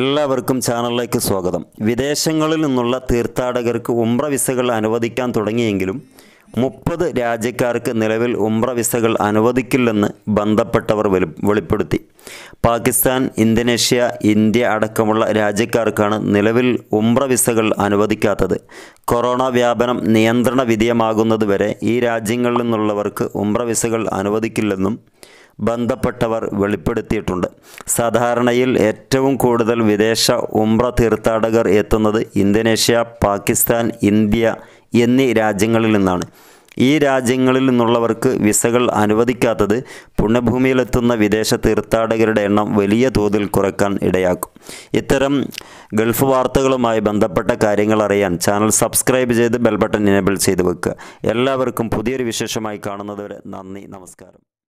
എല്ലാവർക്കും ചാനലിലേക്ക് സ്വാഗതം വിദേശങ്ങളിൽ നിന്നുള്ള തീർത്ഥാടകർക്ക് ഉംറ വിസകൾ അനുവദിക്കാൻ തുടങ്ങിയെങ്കിലും മുപ്പത് രാജ്യക്കാർക്ക് നിലവിൽ ഉംറ വിസകൾ അനുവദിക്കില്ലെന്ന് ബന്ധപ്പെട്ടവർ വെളിപ്പെടുത്തി പാകിസ്ഥാൻ ഇന്തോനേഷ്യ ഇന്ത്യ അടക്കമുള്ള രാജ്യക്കാർക്കാണ് നിലവിൽ ഉംറ വിസകൾ അനുവദിക്കാത്തത് കൊറോണ വ്യാപനം നിയന്ത്രണ വിധേയമാകുന്നതുവരെ ഈ രാജ്യങ്ങളിൽ നിന്നുള്ളവർക്ക് ഉംറ വിസകൾ അനുവദിക്കില്ലെന്നും ബന്ധപ്പെട്ടവർ വെളിപ്പെടുത്തിയിട്ടുണ്ട് സാധാരണയിൽ ഏറ്റവും കൂടുതൽ വിദേശ ഉംറ തീർത്ഥാടകർ എത്തുന്നത് ഇന്തോനേഷ്യ പാകിസ്ഥാൻ ഇന്ത്യ എന്നീ രാജ്യങ്ങളിൽ നിന്നാണ് ഈ രാജ്യങ്ങളിൽ നിന്നുള്ളവർക്ക് വിസകൾ അനുവദിക്കാത്തത് പുണ്യഭൂമിയിലെത്തുന്ന വിദേശ തീർത്ഥാടകരുടെ എണ്ണം വലിയ തോതിൽ കുറയ്ക്കാൻ ഇടയാക്കും ഇത്തരം ഗൾഫ് വാർത്തകളുമായി ബന്ധപ്പെട്ട കാര്യങ്ങൾ അറിയാൻ ചാനൽ സബ്സ്ക്രൈബ് ചെയ്ത് ബെൽബട്ടൺ എനേബിൾ ചെയ്ത് വെക്കുക എല്ലാവർക്കും പുതിയൊരു വിശേഷമായി കാണുന്നതുവരെ നന്ദി നമസ്കാരം